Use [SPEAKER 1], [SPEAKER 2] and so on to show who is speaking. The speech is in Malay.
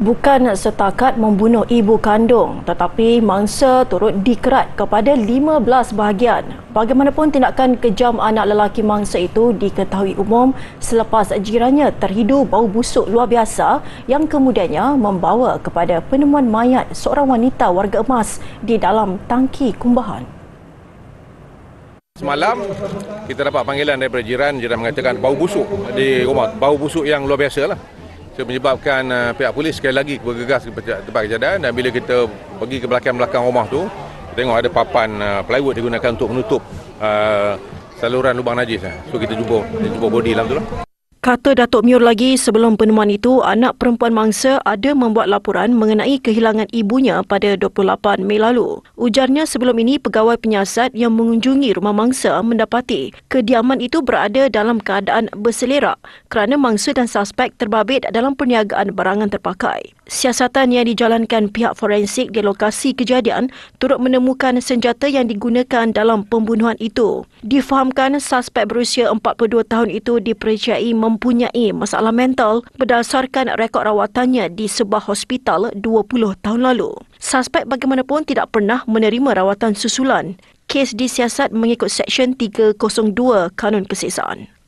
[SPEAKER 1] bukan setakat membunuh ibu kandung tetapi mangsa turut dikerat kepada 15 bahagian. Bagaimanapun tindakan kejam anak lelaki mangsa itu diketahui umum selepas jirannya terhidu bau busuk luar biasa yang kemudiannya membawa kepada penemuan mayat seorang wanita warga emas di dalam tangki kumbahan.
[SPEAKER 2] Semalam kita dapat panggilan daripada jiran, jiran mengatakan bau busuk di rumah, bau busuk yang luar biasa lah. So, menyebabkan uh, pihak polis sekali lagi bergegas ke tempat kejadian dan bila kita pergi ke belakang-belakang rumah tu, tengok ada papan uh, plywood digunakan untuk menutup uh, saluran lubang najis. So, kita jumpa, kita jumpa bodi dalam tu lah.
[SPEAKER 1] Kata Datuk Miur lagi sebelum penemuan itu, anak perempuan mangsa ada membuat laporan mengenai kehilangan ibunya pada 28 Mei lalu. Ujarnya sebelum ini pegawai penyiasat yang mengunjungi rumah mangsa mendapati kediaman itu berada dalam keadaan berselerak kerana mangsa dan suspek terbabit dalam perniagaan barangan terpakai. Siasatan yang dijalankan pihak forensik di lokasi kejadian turut menemukan senjata yang digunakan dalam pembunuhan itu. Difahamkan suspek berusia 42 tahun itu dipercayai mem- mempunyai masalah mental berdasarkan rekod rawatannya di sebuah hospital 20 tahun lalu. Suspek bagaimanapun tidak pernah menerima rawatan susulan. Kes disiasat mengikut Seksyen 302 Kanun Kesesaan.